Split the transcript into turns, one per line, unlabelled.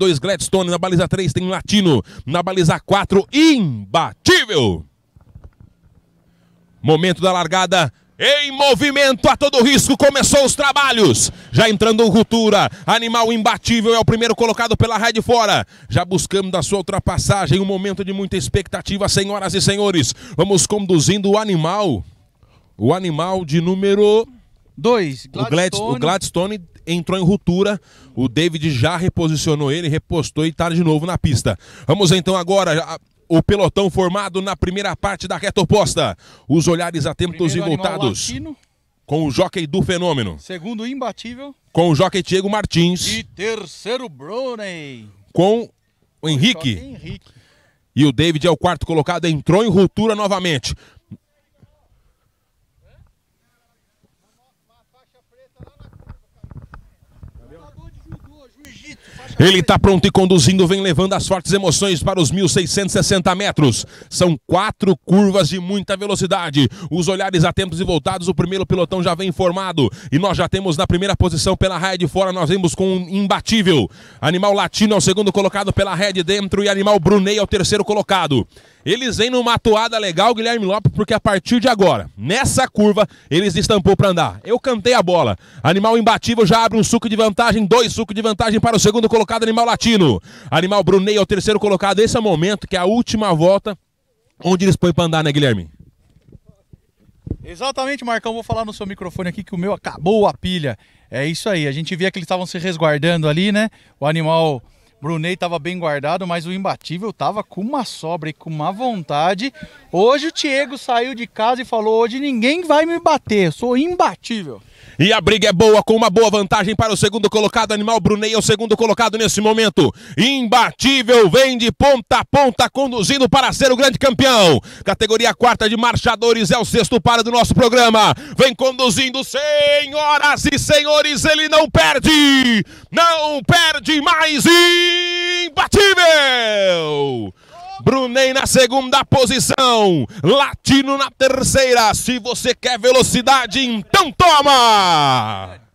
2, Gladstone. Na baliza 3 tem Latino. Na baliza 4, imbatível. Momento da largada. Em movimento a todo risco, começou os trabalhos. Já entrando o Cultura, Animal Imbatível é o primeiro colocado pela rede Fora. Já buscando a sua ultrapassagem, um momento de muita expectativa, senhoras e senhores. Vamos conduzindo o animal. O animal de número 2. O Gladstone, o Gladstone entrou em ruptura. O David já reposicionou ele, repostou e está de novo na pista. Vamos então agora o pelotão formado na primeira parte da reta oposta. Os olhares atentos Primeiro e voltados. Com o jockey do fenômeno.
Segundo, imbatível.
Com o jockey Diego Martins.
E terceiro, Brunei.
Com o Henrique. O Henrique. E o David é o quarto colocado, entrou em ruptura novamente. Ele está pronto e conduzindo, vem levando as fortes emoções para os 1.660 metros. São quatro curvas de muita velocidade. Os olhares atentos e voltados, o primeiro pelotão já vem formado. E nós já temos na primeira posição pela raia de fora, nós vemos com um imbatível. Animal Latino é o segundo colocado pela raia de dentro e Animal Brunei é o terceiro colocado. Eles vêm numa toada legal, Guilherme Lopes, porque a partir de agora, nessa curva, eles estampou para andar. Eu cantei a bola. Animal imbatível já abre um suco de vantagem, dois sucos de vantagem para o segundo colocado, Animal Latino. Animal Brunei é o terceiro colocado. Esse é o momento que é a última volta onde eles põem para andar, né, Guilherme?
Exatamente, Marcão. Vou falar no seu microfone aqui que o meu acabou a pilha. É isso aí. A gente via que eles estavam se resguardando ali, né? O animal Brunei estava bem guardado, mas o imbatível estava com uma sobra e com uma vontade. Hoje o Diego saiu de casa e falou: hoje ninguém vai me bater, sou imbatível.
E a briga é boa, com uma boa vantagem para o segundo colocado. Animal Brunei é o segundo colocado nesse momento. Imbatível, vem de ponta a ponta, conduzindo para ser o grande campeão. Categoria quarta de marchadores é o sexto para do nosso programa. Vem conduzindo, senhoras e senhores, ele não perde! Não perde mais! E imbatível! Brunei na segunda posição, Latino na terceira. Se você quer velocidade, então toma!